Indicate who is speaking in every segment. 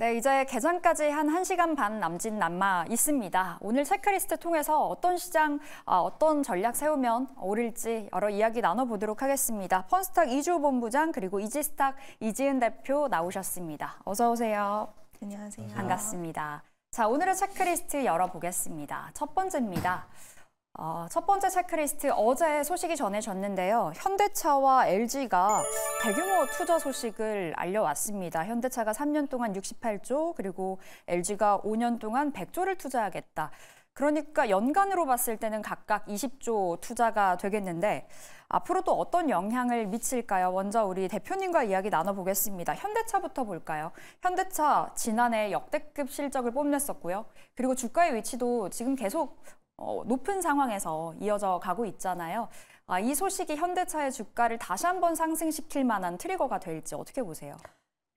Speaker 1: 네, 이제 개장까지 한 1시간 반 남짓 남아 있습니다. 오늘 체크리스트 통해서 어떤 시장, 아, 어떤 전략 세우면 오를지 여러 이야기 나눠보도록 하겠습니다. 펀스탁 이주호 본부장 그리고 이지스탁 이지은 대표 나오셨습니다. 어서 오세요. 안녕하세요. 반갑습니다. 자, 오늘의 체크리스트 열어보겠습니다. 첫 번째입니다. 어, 첫 번째 체크리스트 어제 소식이 전해졌는데요. 현대차와 LG가 대규모 투자 소식을 알려왔습니다. 현대차가 3년 동안 68조, 그리고 LG가 5년 동안 100조를 투자하겠다. 그러니까 연간으로 봤을 때는 각각 20조 투자가 되겠는데 앞으로 또 어떤 영향을 미칠까요? 먼저 우리 대표님과 이야기 나눠보겠습니다. 현대차부터 볼까요? 현대차 지난해 역대급 실적을 뽐냈었고요. 그리고 주가의 위치도 지금 계속 어, 높은 상황에서 이어져 가고 있잖아요. 아, 이 소식이 현대차의 주가를 다시 한번 상승시킬 만한 트리거가 될지 어떻게 보세요?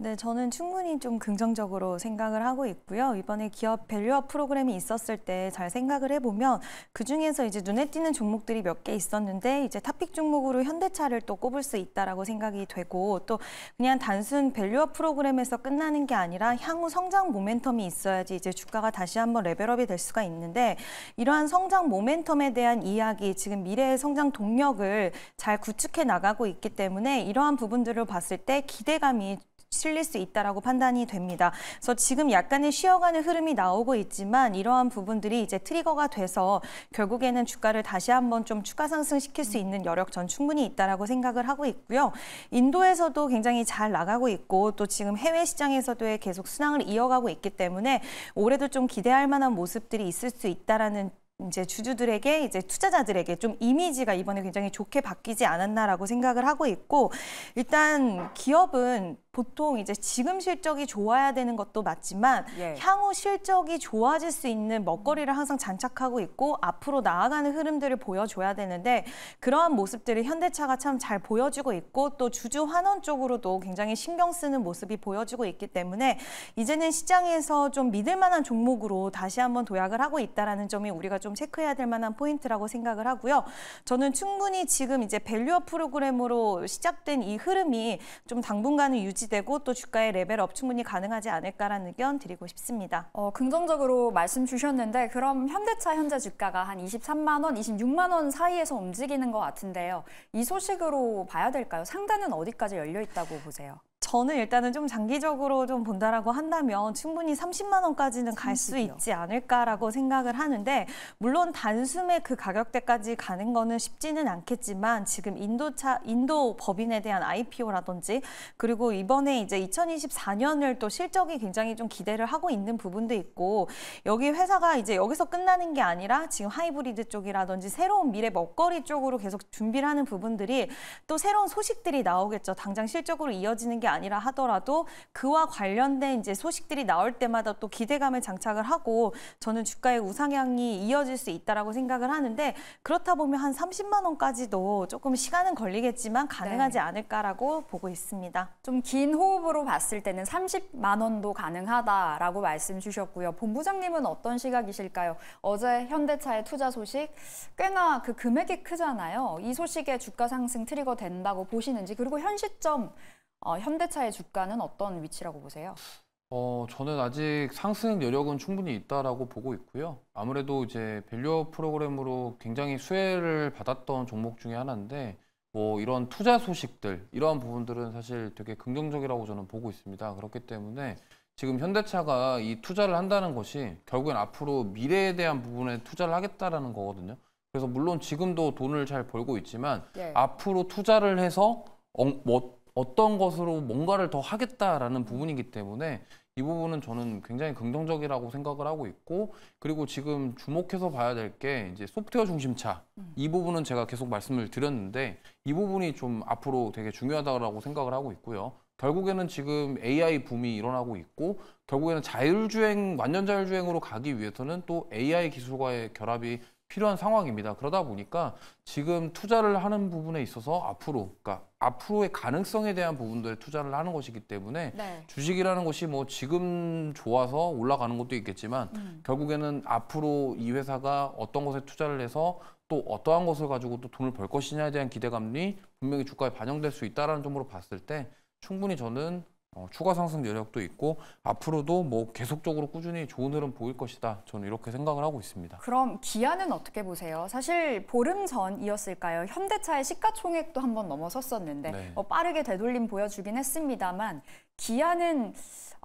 Speaker 2: 네, 저는 충분히 좀 긍정적으로 생각을 하고 있고요. 이번에 기업 밸류업 프로그램이 있었을 때 잘 생각을 해보면 그중에서 이제 눈에 띄는 종목들이 몇 개 있었는데 이제 탑픽 종목으로 현대차를 또 꼽을 수 있다라고 생각이 되고 또 그냥 단순 밸류업 프로그램에서 끝나는 게 아니라 향후 성장 모멘텀이 있어야지 이제 주가가 다시 한번 레벨업이 될 수가 있는데 이러한 성장 모멘텀에 대한 이야기 지금 미래의 성장 동력을 잘 구축해 나가고 있기 때문에 이러한 부분들을 봤을 때 기대감이 실릴 수 있다라고 판단이 됩니다. 그래서 지금 약간의 쉬어가는 흐름이 나오고 있지만 이러한 부분들이 이제 트리거가 돼서 결국에는 주가를 다시 한번 좀 추가 상승시킬 수 있는 여력 전 충분히 있다라고 생각을 하고 있고요. 인도에서도 굉장히 잘 나가고 있고 또 지금 해외 시장에서도 계속 순항을 이어가고 있기 때문에 올해도 좀 기대할 만한 모습들이 있을 수 있다라는 이제 주주들에게 이제 투자자들에게 좀 이미지가 이번에 굉장히 좋게 바뀌지 않았나라고 생각을 하고 있고 일단 기업은 보통 이제 지금 실적이 좋아야 되는 것도 맞지만 예. 향후 실적이 좋아질 수 있는 먹거리를 항상 장착하고 있고 앞으로 나아가는 흐름들을 보여줘야 되는데 그러한 모습들을 현대차가 참 잘 보여주고 있고 또 주주 환원 쪽으로도 굉장히 신경 쓰는 모습이 보여지고 있기 때문에 이제는 시장에서 좀 믿을 만한 종목으로 다시 한번 도약을 하고 있다라는 점이 우리가 좀 체크해야 될 만한 포인트라고 생각을 하고요. 저는 충분히 지금 이제 밸류업 프로그램으로 시작된 이 흐름이 좀 당분간은 유지 유지되고 또 주가의 레벨업 충분히 가능하지 않을까라는
Speaker 1: 의견 드리고 싶습니다. 어, 긍정적으로 말씀 주셨는데 그럼 현대차 현재 주가가 한 23만 원, 26만 원 사이에서 움직이는 것 같은데요. 이 소식으로 봐야 될까요? 상단은 어디까지 열려 있다고 보세요? 저는 일단은 좀 장기적으로 좀 본다라고
Speaker 2: 한다면 충분히 30만 원까지는 갈 수 있지 않을까라고 생각을 하는데 물론 단숨에 그 가격대까지 가는 거는 쉽지는 않겠지만 지금 인도차 인도 법인에 대한 IPO라든지 그리고 이번에 이제 2024년을 또 실적이 굉장히 좀 기대를 하고 있는 부분도 있고 여기 회사가 이제 여기서 끝나는 게 아니라 지금 하이브리드 쪽이라든지 새로운 미래 먹거리 쪽으로 계속 준비를 하는 부분들이 또 새로운 소식들이 나오겠죠. 당장 실적으로 이어지는 게 아니 아니라 하더라도 그와 관련된 이제 소식들이 나올 때마다 또 기대감을 장착을 하고 저는 주가의 우상향이 이어질 수 있다라고 생각을 하는데 그렇다 보면 한 30만 원까지도 조금 시간은 걸리겠지만 가능하지
Speaker 1: 네. 않을까라고 보고 있습니다. 좀 긴 호흡으로 봤을 때는 30만 원도 가능하다라고 말씀 주셨고요. 본부장님은 어떤 시각이실까요? 어제 현대차의 투자 소식 꽤나 그 금액이 크잖아요. 이 소식에 주가 상승 트리거 된다고 보시는지 그리고 현 시점 어, 현대차의 주가는 어떤 위치라고 보세요?
Speaker 3: 어, 저는 아직 상승 여력은 충분히 있다라고 보고 있고요. 아무래도 이제 밸류업 프로그램으로 굉장히 수혜를 받았던 종목 중에 하나인데 뭐 이런 투자 소식들 이러한 부분들은 사실 되게 긍정적이라고 저는 보고 있습니다. 그렇기 때문에 지금 현대차가 이 투자를 한다는 것이 결국엔 앞으로 미래에 대한 부분에 투자를 하겠다라는 거거든요. 그래서 물론 지금도 돈을 잘 벌고 있지만 예. 앞으로 투자를 해서 어, 뭐 어떤 것으로 뭔가를 더 하겠다라는 부분이기 때문에 이 부분은 저는 굉장히 긍정적이라고 생각을 하고 있고 그리고 지금 주목해서 봐야 될 게 이제 소프트웨어 중심차 음. 이 부분은 제가 계속 말씀을 드렸는데 이 부분이 좀 앞으로 되게 중요하다고 생각을 하고 있고요. 결국에는 지금 AI 붐이 일어나고 있고 결국에는 자율주행 완전 자율주행으로 가기 위해서는 또 AI 기술과의 결합이 필요한 상황입니다. 그러다 보니까 지금 투자를 하는 부분에 있어서 앞으로, 그러니까 앞으로의 가능성에 대한 부분들에 투자를 하는 것이기 때문에 네. 주식이라는 것이 뭐 지금 좋아서 올라가는 것도 있겠지만 음. 결국에는 앞으로 이 회사가 어떤 것에 투자를 해서 또 어떠한 것을 가지고 또 돈을 벌 것이냐에 대한 기대감이 분명히 주가에 반영될 수 있다라는 점으로 봤을 때 충분히 저는 어, 추가 상승 여력도 있고 앞으로도 뭐 계속적으로 꾸준히 좋은 흐름 보일 것이다. 저는 이렇게 생각을 하고 있습니다.
Speaker 1: 그럼 기아는 어떻게 보세요? 사실 보름 전이었을까요? 현대차의 시가총액도 한번 넘어섰었는데 네. 어, 빠르게 되돌림 보여주긴 했습니다만 기아는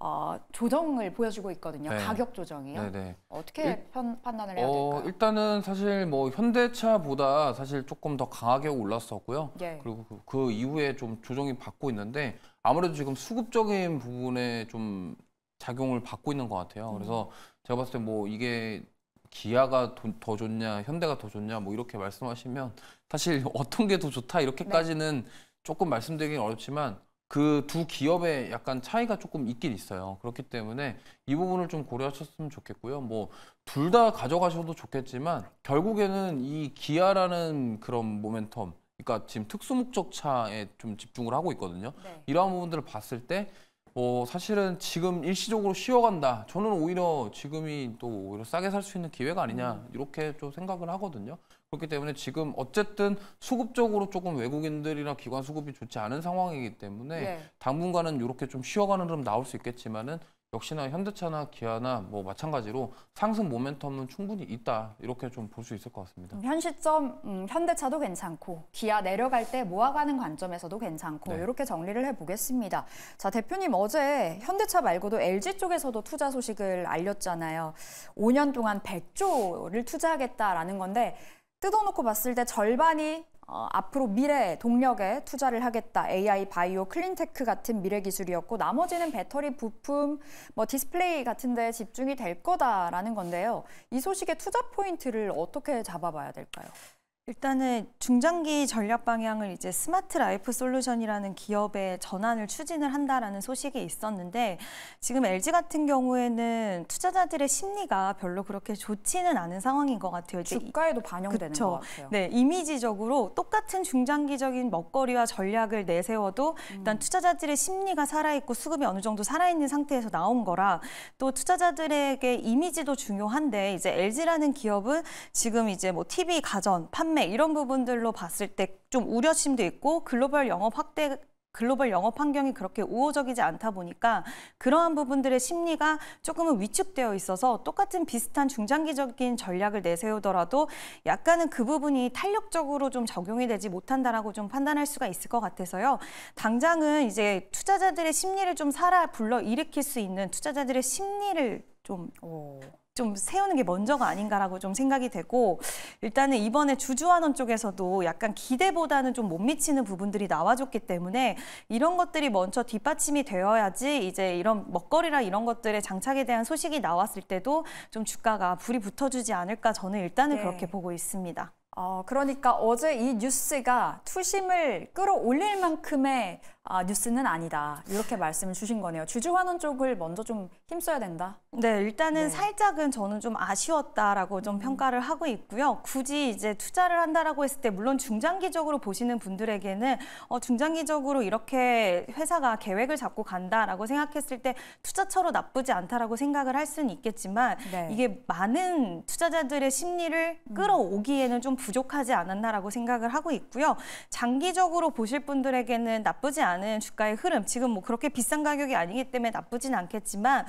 Speaker 1: 어, 조정을 보여주고 있거든요. 네. 가격 조정이요. 네네. 네. 어떻게 일, 편, 판단을 해야 어,
Speaker 3: 될까요? 일단은 사실 뭐 현대차보다 사실 조금 더 강하게 올랐었고요. 예. 그리고 그, 그 이후에 좀 조정이 받고 있는데 아무래도 지금 수급적인 부분에 좀 작용을 받고 있는 것 같아요. 음. 그래서 제가 봤을 때 뭐 이게 기아가 도, 더 좋냐, 현대가 더 좋냐 뭐 이렇게 말씀하시면 사실 어떤 게 더 좋다 이렇게까지는 네. 조금 말씀드리긴 어렵지만 그 두 기업의 약간 차이가 조금 있긴 있어요. 그렇기 때문에 이 부분을 좀 고려하셨으면 좋겠고요. 뭐 둘 다 가져가셔도 좋겠지만 결국에는 이 기아라는 그런 모멘텀 그러니까 지금 특수목적차에 좀 집중을 하고 있거든요. 네. 이러한 부분들을 봤을 때 어, 사실은 지금 일시적으로 쉬어간다. 저는 오히려 지금이 또 오히려 싸게 살 수 있는 기회가 아니냐 음. 이렇게 좀 생각을 하거든요. 그렇기 때문에 지금 어쨌든 수급적으로 조금 외국인들이나 기관 수급이 좋지 않은 상황이기 때문에 네. 당분간은 이렇게 좀 쉬어가는 흐름 나올 수 있겠지만은 역시나 현대차나 기아나 뭐 마찬가지로 상승 모멘텀은 충분히 있다 이렇게 좀 볼 수 있을 것 같습니다.
Speaker 1: 현 시점 음, 현대차도 괜찮고 기아 내려갈 때 모아가는 관점에서도 괜찮고 네. 이렇게 정리를 해보겠습니다. 자 대표님 어제 현대차 말고도 LG 쪽에서도 투자 소식을 알렸잖아요. 5년 동안 100조를 투자하겠다라는 건데 뜯어놓고 봤을 때 절반이 어, 앞으로 미래 동력에 투자를 하겠다. AI, 바이오, 클린테크 같은 미래 기술이었고 나머지는 배터리 부품, 뭐 디스플레이 같은 데 집중이 될 거다라는 건데요. 이 소식의 투자 포인트를 어떻게 잡아봐야 될까요?
Speaker 2: 일단은 중장기 전략 방향을 이제 스마트 라이프 솔루션이라는 기업의 전환을 추진을 한다라는 소식이 있었는데 지금 LG 같은 경우에는 투자자들의 심리가 별로 그렇게 좋지는 않은 상황인 것 같아요. 주가에도 반영되는 그쵸? 것 같아요. 네, 이미지적으로 똑같은 중장기적인 먹거리와 전략을 내세워도 일단 음. 투자자들의 심리가 살아있고 수급이 어느 정도 살아있는 상태에서 나온 거라 또 투자자들에게 이미지도 중요한데 이제 LG라는 기업은 지금 이제 뭐 TV 가전 판매 판매 네, 이런 부분들로 봤을 때 좀 우려심도 있고 글로벌 영업 확대 글로벌 영업 환경이 그렇게 우호적이지 않다 보니까 그러한 부분들의 심리가 조금은 위축되어 있어서 똑같은 비슷한 중장기적인 전략을 내세우더라도 약간은 그 부분이 탄력적으로 좀 적용이 되지 못한다라고 좀 판단할 수가 있을 것 같아서요. 당장은 이제 투자자들의 심리를 좀 살아 불러 일으킬 수 있는 투자자들의 심리를 좀 오. 좀 세우는 게 먼저가 아닌가라고 좀 생각이 되고 일단은 이번에 주주환원 쪽에서도 약간 기대보다는 좀 못 미치는 부분들이 나와줬기 때문에 이런 것들이 먼저 뒷받침이 되어야지 이제 이런 먹거리라 이런 것들의 장착에 대한 소식이 나왔을 때도 좀 주가가 불이 붙어주지 않을까 저는 일단은 네. 그렇게 보고
Speaker 1: 있습니다. 어, 그러니까 어제 이 뉴스가 투심을 끌어올릴 만큼의 아, 뉴스는 아니다 이렇게 말씀을 주신 거네요. 주주환원 쪽을 먼저 좀 힘써야 된다. 네, 일단은 네. 살짝은 저는 좀 아쉬웠다라고 좀 음. 평가를 하고
Speaker 2: 있고요. 굳이 이제 투자를 한다라고 했을 때 물론 중장기적으로 보시는 분들에게는 어, 중장기적으로 이렇게 회사가 계획을 잡고 간다라고 생각했을 때 투자처로 나쁘지 않다라고 생각을 할 수는 있겠지만 네. 이게 많은 투자자들의 심리를 음. 끌어오기에는 좀 부족하지 않았나라고 생각을 하고 있고요. 장기적으로 보실 분들에게는 나쁘지 않 않은 주가의 흐름, 지금 뭐 그렇게 비싼 가격이 아니기 때문에 나쁘진 않겠지만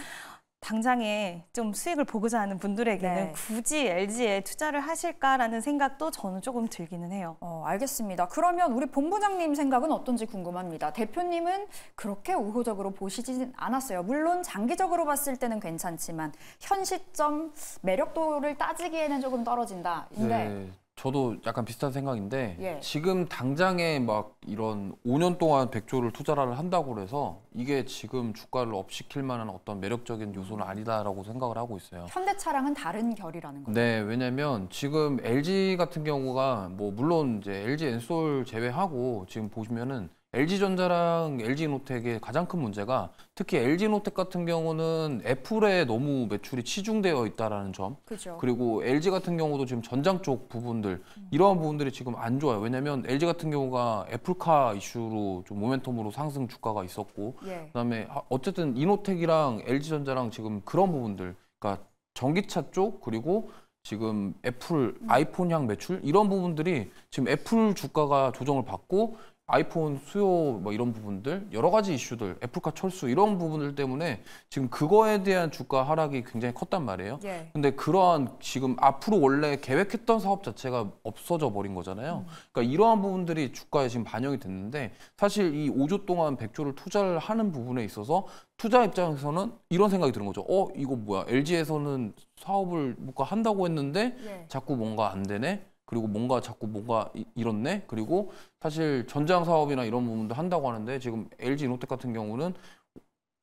Speaker 2: 당장에 좀 수익을 보고자 하는 분들에게는 네. 굳이 LG에 투자를 하실까라는
Speaker 1: 생각도 저는 조금 들기는 해요. 어, 알겠습니다. 그러면 우리 본부장님 생각은 어떤지 궁금합니다. 대표님은 그렇게 우호적으로 보시진 않았어요. 물론 장기적으로 봤을 때는 괜찮지만 현 시점 매력도를 따지기에는 조금 떨어진다. 근데 네.
Speaker 3: 저도 약간 비슷한 생각인데 예. 지금 당장에 막 이런 5년 동안 백조를 투자를 한다고 그래서 이게 지금 주가를 업시킬 만한 어떤 매력적인 요소는 아니다라고 생각을 하고 있어요.
Speaker 1: 현대차랑은 다른 결이라는 거죠.
Speaker 3: 네, 왜냐면 하 지금 LG 같은 경우가 뭐 물론 이제 LG 엔솔 제외하고 지금 보시면은 LG전자랑 LG노텍의 가장 큰 문제가 특히 LG노텍 같은 경우는 애플에 너무 매출이 치중되어 있다라는 점. 그죠. 그리고 LG 같은 경우도 지금 전장 쪽 부분들 음. 이러한 부분들이 지금 안 좋아요. 왜냐하면 LG 같은 경우가 애플카 이슈로 좀 모멘텀으로 상승 주가가 있었고 예. 그다음에 어쨌든 이노텍이랑 LG전자랑 지금 그런 부분들 그러니까 전기차 쪽 그리고 지금 애플 음. 아이폰 향 매출 이런 부분들이 지금 애플 주가가 조정을 받고 아이폰 수요 뭐 이런 부분들 여러 가지 이슈들 애플카 철수 이런 부분들 때문에 지금 그거에 대한 주가 하락이 굉장히 컸단 말이에요. 예. 근데 그러한 지금 앞으로 원래 계획했던 사업 자체가 없어져 버린 거잖아요. 음. 그러니까 이러한 부분들이 주가에 지금 반영이 됐는데 사실 이 5조 동안 100조를 투자를 하는 부분에 있어서 투자 입장에서는 이런 생각이 드는 거죠. 어 이거 뭐야 LG에서는 사업을 뭔가 한다고 했는데 예. 자꾸 뭔가 안 되네. 그리고 뭔가 자꾸 뭔가 이렇네. 그리고 사실 전장 사업이나 이런 부분도 한다고 하는데 지금 LG 이노텍 같은 경우는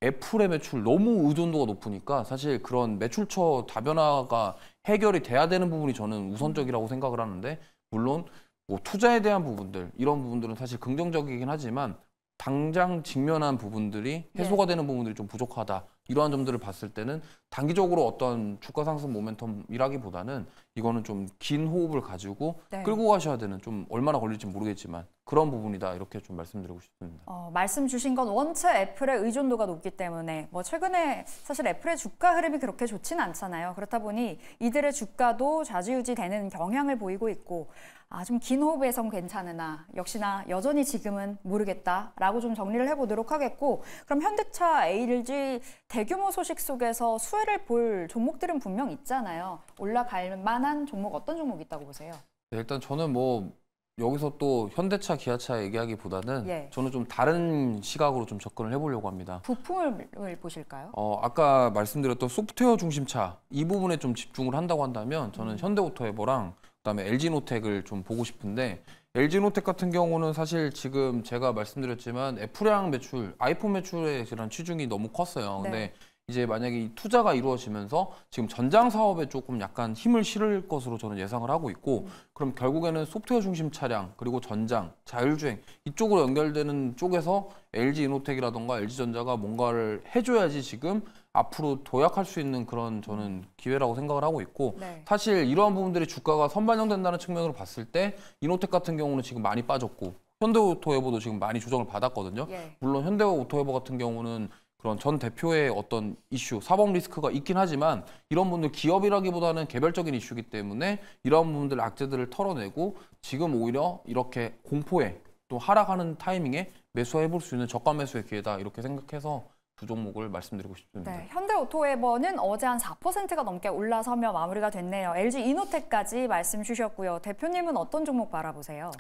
Speaker 3: 애플의 매출 너무 의존도가 높으니까 사실 그런 매출처 다변화가 해결이 돼야 되는 부분이 저는 우선적이라고 생각을 하는데 물론 뭐 투자에 대한 부분들 이런 부분들은 사실 긍정적이긴 하지만 당장 직면한 부분들이 네. 해소가 되는 부분들이 좀 부족하다. 이러한 점들을 봤을 때는 단기적으로 어떤 주가 상승 모멘텀이라기보다는 이거는 좀 긴 호흡을 가지고 네. 끌고 가셔야 되는 좀 얼마나 걸릴지 모르겠지만 그런 부분이다 이렇게 좀 말씀드리고 싶습니다.
Speaker 1: 어, 말씀 주신 건 원체 애플의 의존도가 높기 때문에 뭐 최근에 사실 애플의 주가 흐름이 그렇게 좋지 않잖아요. 그렇다 보니 이들의 주가도 좌지우지되는 경향을 보이고 있고 아, 좀긴 호흡에선 괜찮으나 역시나 여전히 지금은 모르겠다라고 좀 정리를 해보도록 하겠고 그럼 현대차, LG 대규모 소식 속에서 수혜를 볼 종목들은 분명 있잖아요. 올라갈 만한 종목 어떤 종목이 있다고 보세요?
Speaker 3: 네, 일단 저는 뭐 여기서 또 현대차, 기아차 얘기하기보다는 예. 저는 좀 다른 시각으로 좀 접근을 해보려고 합니다.
Speaker 1: 부품을 보실까요?
Speaker 3: 어, 아까 말씀드렸던 소프트웨어 중심차 이 부분에 좀 집중을 한다고 한다면 저는 음. 현대오토에버랑 그다음에 LG노텍을 좀 보고 싶은데 LG노텍 같은 경우는 사실 지금 제가 말씀드렸지만 애플향 매출, 아이폰 매출에 대한 취중이 너무 컸어요. 네. 근데 이제 만약에 이 투자가 이루어지면서 지금 전장 사업에 조금 약간 힘을 실을 것으로 저는 예상을 하고 있고 그럼 결국에는 소프트웨어 중심 차량 그리고 전장 자율주행 이쪽으로 연결되는 쪽에서 LG 이노텍이라던가 LG전자가 뭔가를 해줘야지 지금 앞으로 도약할 수 있는 그런 저는 기회라고 생각을 하고 있고 네. 사실 이러한 부분들이 주가가 선반영된다는 측면으로 봤을 때 이노텍 같은 경우는 지금 많이 빠졌고 현대오토에버도 지금 많이 조정을 받았거든요. 예. 물론 현대오토에버 같은 경우는 그런 전 대표의 어떤 이슈, 사법 리스크가 있긴 하지만 이런 분들 기업이라기보다는 개별적인 이슈이기 때문에 이런 분들 악재들을 털어내고 지금 오히려 이렇게 공포에 또 하락하는 타이밍에 매수해 볼 수 있는 저가 매수의 기회다 이렇게 생각해서 두 종목을 말씀드리고 싶습니다. 네,
Speaker 1: 현대오토웨버는 어제 한 4%가 넘게 올라서며 마무리가 됐네요. LG 이노텍까지 말씀 주셨고요. 대표님은 어떤 종목 바라보세요?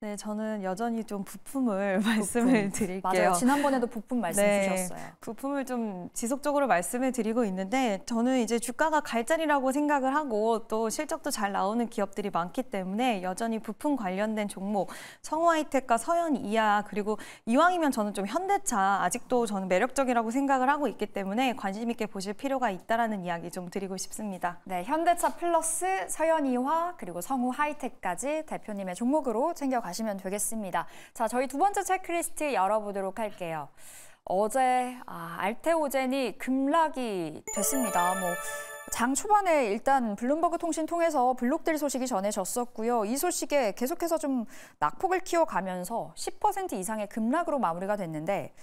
Speaker 2: 네, 저는 여전히 좀 부품을 부품. 말씀을 드릴게요. 맞아요. 지난번에도 부품
Speaker 1: 말씀 네, 주셨어요. 부품을 좀 지속적으로 말씀을
Speaker 2: 드리고 있는데 저는 이제 주가가 갈 자리라고 생각을 하고 또 실적도 잘 나오는 기업들이 많기 때문에 여전히 부품 관련된 종목 성화이텍과 서현이야 그리고 이왕이면 저는 좀 현대차 아직도 저는 매력적이라고 생각을 하고 있기 때문에 관심 있게 보실
Speaker 1: 필요가 있다라는 이야기 좀 드리고 싶습니다. 네, 현대차 플러스 서현이화 그리고 성우 하이텍까지 대표님의 종목으로 챙겨 가시면 되겠습니다. 자, 저희 두 번째 체크리스트 열어보도록 할게요. 어제 아, 알테오젠이 급락이 됐습니다. 뭐. 장 초반에 일단 블룸버그 통신 통해서 블록될 소식이 전해졌었고요. 이 소식에 계속해서 좀 낙폭을 키워가면서 10% 이상의 급락으로 마무리가 됐는데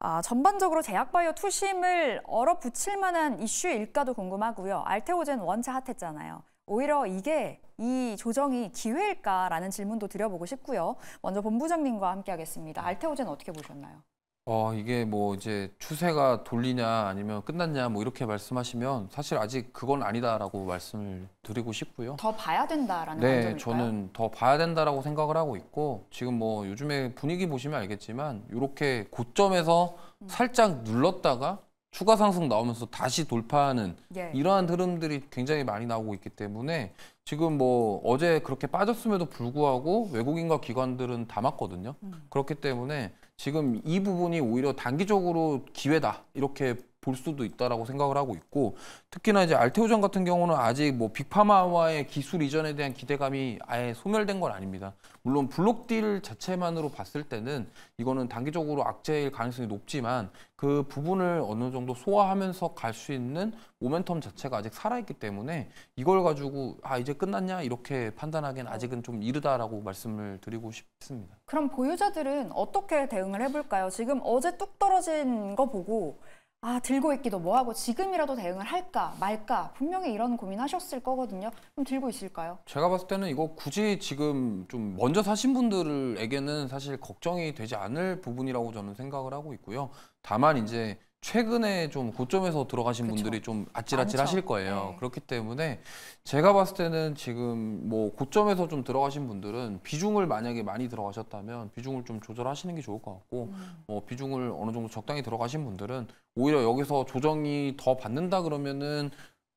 Speaker 1: 아, 전반적으로 제약바이오 투심을 얼어붙일 만한 이슈일까도 궁금하고요. 알테오젠 원차 핫했잖아요. 오히려 이게 이 조정이 기회일까라는 질문도 드려보고 싶고요. 먼저 본부장님과 함께하겠습니다. 알테오젠 어떻게 보셨나요?
Speaker 3: 어, 이게 뭐 이제 추세가 돌리냐 아니면 끝났냐 뭐 이렇게 말씀하시면 사실 아직 그건 아니다라고 말씀을 드리고 싶고요.
Speaker 1: 더 봐야 된다라는
Speaker 3: 네, 관점일까요? 저는 더 봐야 된다라고 생각을 하고 있고 지금 뭐 요즘에 분위기 보시면 알겠지만 이렇게 고점에서 음. 살짝 눌렀다가 추가 상승 나오면서 다시 돌파하는 예. 이러한 흐름들이 굉장히 많이 나오고 있기 때문에 지금 뭐 어제 그렇게 빠졌음에도 불구하고 외국인과 기관들은 담았거든요. 음. 그렇기 때문에 지금 이 부분이 오히려 단기적으로 기회다 이렇게 볼 수도 있다라고 생각을 하고 있고 특히나 이제 알테오전 같은 경우는 아직 뭐 빅파마와의 기술 이전에 대한 기대감이 아예 소멸된 건 아닙니다. 물론 블록딜 자체만으로 봤을 때는 이거는 단기적으로 악재일 가능성이 높지만 그 부분을 어느 정도 소화하면서 갈 수 있는 모멘텀 자체가 아직 살아있기 때문에 이걸 가지고 아 이제 끝났냐 이렇게 판단하기엔 아직은 좀 이르다라고 말씀을 드리고 싶습니다.
Speaker 1: 그럼 보유자들은 어떻게 대응을 해볼까요? 지금 어제 뚝 떨어진 거 보고 아 들고 있기도 뭐하고 지금이라도 대응을 할까 말까 분명히 이런 고민하셨을 거거든요. 그럼 들고 있을까요?
Speaker 3: 제가 봤을 때는 이거 굳이 지금 좀 먼저 사신 분들에게는 사실 걱정이 되지 않을 부분이라고 저는 생각을 하고 있고요. 다만 이제 최근에 좀 고점에서 들어가신 그쵸. 분들이 좀 아찔아찔 하실 거예요. 네. 그렇기 때문에 제가 봤을 때는 지금 뭐 고점에서 좀 들어가신 분들은 비중을 만약에 많이 들어가셨다면 비중을 좀 조절하시는 게 좋을 것 같고 음. 뭐 비중을 어느 정도 적당히 들어가신 분들은 오히려 여기서 조정이 더 받는다 그러면은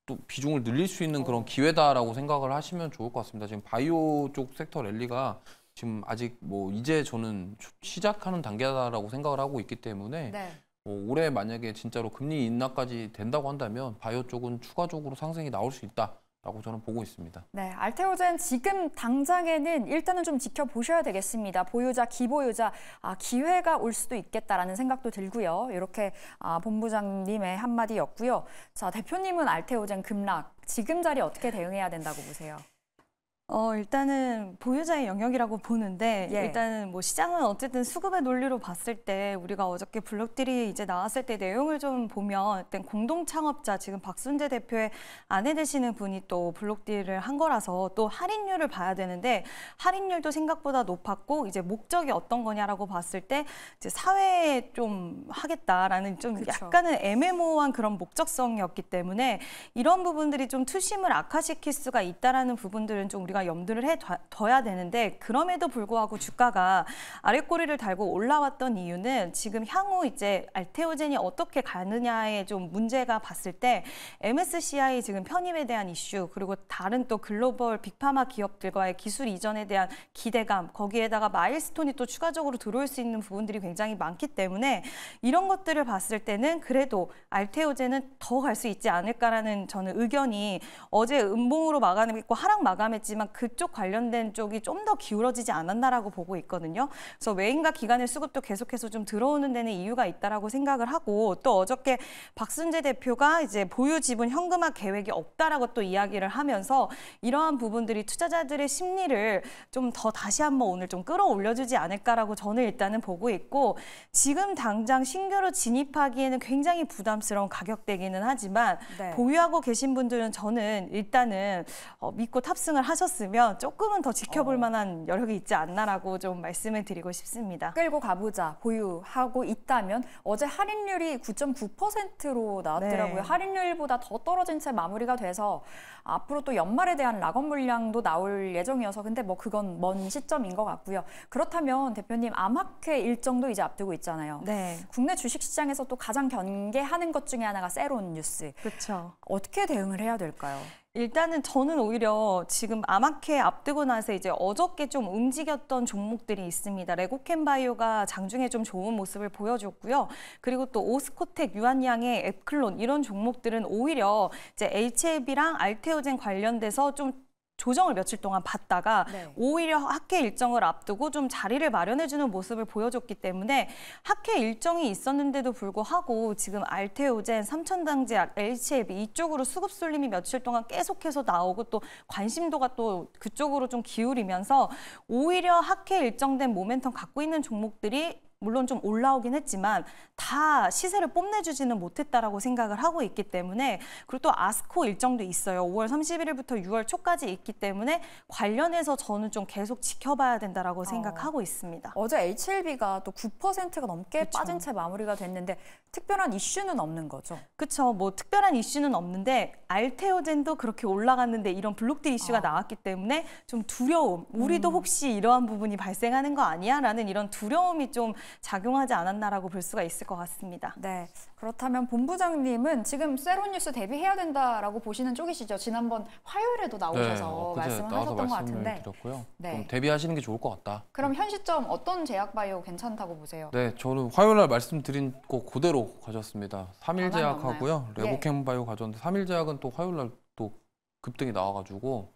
Speaker 3: 또 비중을 늘릴 수 있는 그런 어. 기회다라고 생각을 하시면 좋을 것 같습니다. 지금 바이오 쪽 섹터 랠리가 지금 아직 뭐 이제 저는 시작하는 단계다라고 생각을 하고 있기 때문에 네. 어, 올해 만약에 진짜로 금리 인하까지 된다고 한다면 바이오 쪽은 추가적으로 상승이 나올 수 있다. 라고 저는 보고 있습니다.
Speaker 1: 네, 알테오젠 지금 당장에는 일단은 좀 지켜보셔야 되겠습니다. 보유자, 기보유자 아, 기회가 올 수도 있겠다라는 생각도 들고요. 이렇게 아, 본부장님의 한마디였고요. 자, 대표님은 알테오젠 급락 지금 자리 어떻게 대응해야 된다고 보세요?
Speaker 2: 어, 일단은 보유자의 영역이라고 보는데 예.
Speaker 1: 일단은 뭐 시장은 어쨌든 수급의 논리로
Speaker 2: 봤을 때 우리가 어저께 블록들이 이제 나왔을 때 내용을 좀 보면 일단 공동 창업자 지금 박순재 대표의 아내 되시는 분이 또 블록딜을 한 거라서 또 할인율을 봐야 되는데 할인율도 생각보다 높았고 이제 목적이 어떤 거냐라고 봤을 때 이제 사회에 좀 하겠다라는 좀 그쵸. 약간은 애매모호한 그런 목적성이었기 때문에 이런 부분들이 좀 투심을 악화시킬 수가 있다라는 부분들은 좀 우리가 우리가 염두를 해둬야 되는데 그럼에도 불구하고 주가가 아랫꼬리를 달고 올라왔던 이유는 지금 향후 이제 알테오젠이 어떻게 가느냐에 좀 문제가 봤을 때 MSCI 지금 편입에 대한 이슈 그리고 다른 또 글로벌 빅파마 기업들과의 기술 이전에 대한 기대감 거기에다가 마일스톤이 또 추가적으로 들어올 수 있는 부분들이 굉장히 많기 때문에 이런 것들을 봤을 때는 그래도 알테오젠은 더 갈 수 있지 않을까라는 저는 의견이 어제 음봉으로 마감했고 하락 마감했지만 보니까 그쪽 관련된 쪽이 좀 더 기울어지지 않았나라고 보고 있거든요. 그래서 외인과 기관의 수급도 계속해서 좀 들어오는 데는 이유가 있다라고 생각을 하고 또 어저께 박순재 대표가 이제 보유 지분 현금화 계획이 없다라고 또 이야기를 하면서 이러한 부분들이 투자자들의 심리를 좀 더 다시 한번 오늘 좀 끌어올려주지 않을까라고 저는 일단은 보고 있고 지금 당장 신규로 진입하기에는 굉장히 부담스러운 가격대기는 하지만 네. 보유하고 계신 분들은 저는 일단은 어, 믿고 탑승을 하셨 해놨으면 조금은 더 지켜볼 어. 만한 여력이 있지 않나라고 좀 말씀을 드리고 싶습니다. 끌고 가보자
Speaker 1: 보유하고 있다면 어제 할인율이 9.9%로 나왔더라고요. 네. 할인율보다 더 떨어진 채 마무리가 돼서 앞으로 또 연말에 대한 락업 물량도 나올 예정이어서 근데 뭐 그건 먼 시점인 것 같고요. 그렇다면 대표님 암학회 일정도 이제 앞두고 있잖아요. 네. 국내 주식시장에서 또 가장 경계하는 것 중에 하나가 세론 뉴스. 그렇죠. 어떻게 대응을 해야 될까요? 일단은 저는 오히려 지금 아마케
Speaker 2: 앞두고 나서 이제 어저께 좀 움직였던 종목들이 있습니다. 레고캔바이오가 장중에 좀 좋은 모습을 보여줬고요. 그리고 또 오스코텍, 유한양의 앱클론 이런 종목들은 오히려 이제 h a b 랑 알테오젠 관련돼서 좀 조정을 며칠 동안 받다가 네. 오히려 학회 일정을 앞두고 좀 자리를 마련해주는 모습을 보여줬기 때문에 학회 일정이 있었는데도 불구하고 지금 알테오젠, 삼천당지, HLB 이쪽으로 수급 쏠림이 며칠 동안 계속해서 나오고 또 관심도가 또 그쪽으로 좀 기울이면서 오히려 학회 일정된 모멘텀 갖고 있는 종목들이 물론 좀 올라오긴 했지만 다 시세를 뽐내주지는 못했다라고 생각을 하고 있기 때문에 그리고 또 아스코 일정도 있어요. 5월 31일부터 6월 초까지 있기 때문에
Speaker 1: 관련해서 저는 좀 계속 지켜봐야 된다라고 어. 생각하고 있습니다. 어제 HLB가 또 9%가 넘게 그쵸. 빠진 채 마무리가 됐는데 특별한 이슈는 없는 거죠? 그렇죠. 뭐 특별한
Speaker 2: 이슈는 없는데 알테오젠도 그렇게 올라갔는데 이런 블록딜 이슈가 어. 나왔기 때문에 좀 두려움, 우리도 음. 혹시 이러한 부분이 발생하는 거 아니야? 라는 이런 두려움이 좀
Speaker 1: 작용하지 않았나라고 볼 수가 있을 것 같습니다. 네, 그렇다면 본부장님은 지금 세로뉴스 대비해야 된다라고 보시는 쪽이시죠? 지난번 화요일에도 나오셔서 네, 어, 말씀 하셨던 것 같은데.
Speaker 3: 드렸고요. 네. 그 대비하시는 게 좋을 것 같다.
Speaker 1: 그럼 현 시점 어떤 제약바이오 괜찮다고 보세요?
Speaker 3: 네, 저는 화요일날 말씀드린 거 그대로 가졌습니다. 3일 제약하고요. 예. 레고캠바이오 가졌는데 3일 제약은 또 화요일날 또 급등이 나와가지고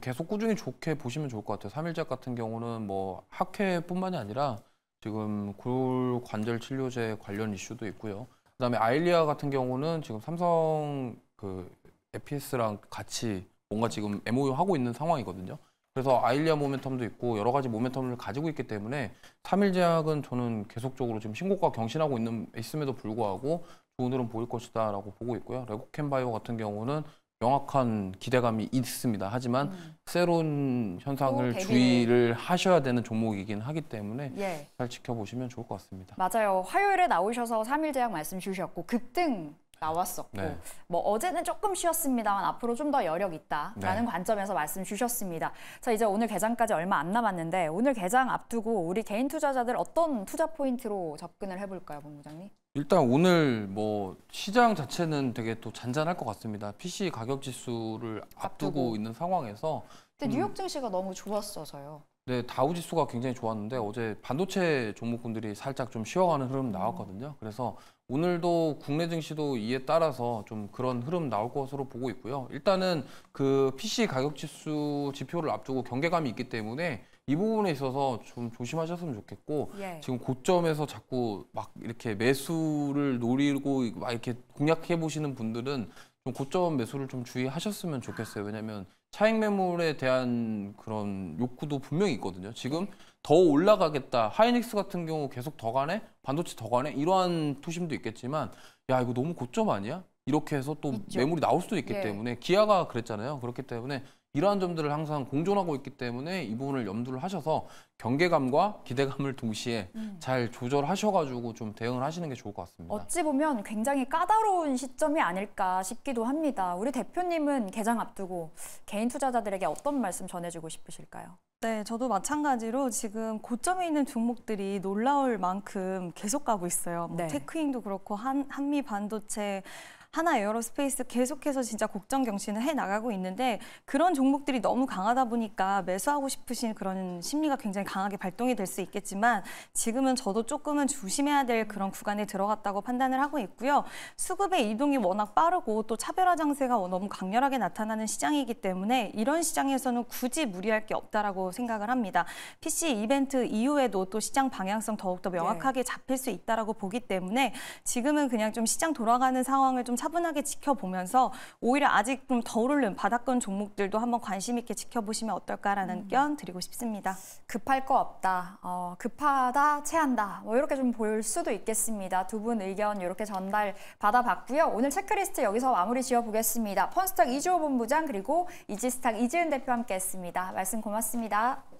Speaker 3: 계속 꾸준히 좋게 보시면 좋을 것 같아요. 3일작 같은 경우는 뭐 학회뿐만이 아니라 지금 골관절 치료제 관련 이슈도 있고요. 그다음에 아일리아 같은 경우는 지금 삼성 그 FPS랑 같이 뭔가 지금 MOU 하고 있는 상황이거든요. 그래서 아일리아 모멘텀도 있고 여러 가지 모멘텀을 가지고 있기 때문에 삼일제약은 저는 계속적으로 지금 신고가 경신하고 있는 있음에도 불구하고 좋은 흐름 보일 것이다라고 보고 있고요. 레고캔바이오 같은 경우는 명확한 기대감이 있습니다. 하지만 음. 새로운 현상을 주의를 하셔야 되는 종목이긴 하기 때문에 예. 잘 지켜보시면 좋을 것 같습니다.
Speaker 1: 맞아요. 화요일에 나오셔서 삼일 대학 말씀 주셨고 급등 나왔었고 네. 뭐 어제는 조금 쉬었습니다만 앞으로 좀 더 여력 있다라는 네. 관점에서 말씀 주셨습니다. 자 이제 오늘 개장까지 얼마 안 남았는데 오늘 개장 앞두고 우리 개인 투자자들 어떤 투자 포인트로 접근을 해볼까요, 본부장님?
Speaker 3: 일단 오늘 뭐 시장 자체는 되게 또 잔잔할 것 같습니다. PC 가격 지수를 앞두고, 앞두고. 있는 상황에서
Speaker 1: 근데 음. 뉴욕 증시가 너무 좋았어서요.
Speaker 3: 네, 다우 지수가 굉장히 좋았는데 어제 반도체 종목군들이 살짝 좀 쉬어가는 흐름 나왔거든요. 그래서 오늘도 국내 증시도 이에 따라서 좀 그런 흐름 나올 것으로 보고 있고요. 일단은 그 PC 가격 지수 지표를 앞두고 경계감이 있기 때문에 이 부분에 있어서 좀 조심하셨으면 좋겠고 예. 지금 고점에서 자꾸 막 이렇게 매수를 노리고 막 이렇게 공략해 보시는 분들은 좀 고점 매수를 좀 주의하셨으면 좋겠어요. 왜냐하면 차익 매물에 대한 그런 욕구도 분명히 있거든요. 지금 더 올라가겠다. 하이닉스 같은 경우 계속 더 가네? 반도체 더 가네? 이러한 투심도 있겠지만 야 이거 너무 고점 아니야? 이렇게 해서 또 있죠. 매물이 나올 수도 있기 예. 때문에 기아가 그랬잖아요. 그렇기 때문에 이러한 점들을 항상 공존하고 있기 때문에 이 부분을 염두를 하셔서 경계감과 기대감을 동시에 음. 잘 조절하셔가지고 좀 대응을 하시는 게 좋을 것 같습니다.
Speaker 1: 어찌 보면 굉장히 까다로운 시점이 아닐까 싶기도 합니다. 우리 대표님은 개장 앞두고 개인 투자자들에게 어떤 말씀 전해주고 싶으실까요?
Speaker 2: 네, 저도 마찬가지로 지금 고점에 있는 종목들이 놀라울 만큼 계속 가고 있어요. 뭐 네. 테크잉도 그렇고 한, 한미 반도체 하나 에어로스페이스 계속해서 진짜 곡정 경신을 해 나가고 있는데 그런 종목들이 너무 강하다 보니까 매수하고 싶으신 그런 심리가 굉장히 강하게 발동이 될 수 있겠지만 지금은 저도 조금은 조심해야 될 그런 구간에 들어갔다고 판단을 하고 있고요. 수급의 이동이 워낙 빠르고 또 차별화 장세가 너무 강렬하게 나타나는 시장이기 때문에 이런 시장에서는 굳이 무리할 게 없다라고 생각을 합니다. PC 이벤트 이후에도 또 시장 방향성 더욱더 네. 명확하게 잡힐 수 있다라고 보기 때문에 지금은 그냥 좀 시장 돌아가는 상황을 좀 차분하게 지켜보면서 오히려 아직 좀 더 오르는 바닥권 종목들도 한번 관심 있게 지켜보시면 어떨까라는 음. 견
Speaker 1: 드리고 싶습니다. 급할 거 없다, 어, 급하다, 체한다 뭐 이렇게 좀 볼 수도 있겠습니다. 두 분 의견 이렇게 전달 받아봤고요. 오늘 체크리스트 여기서 마무리 지어보겠습니다. 펀스탁 이주호 본부장 그리고 이지스탁 이지은 대표 함께했습니다. 말씀 고맙습니다.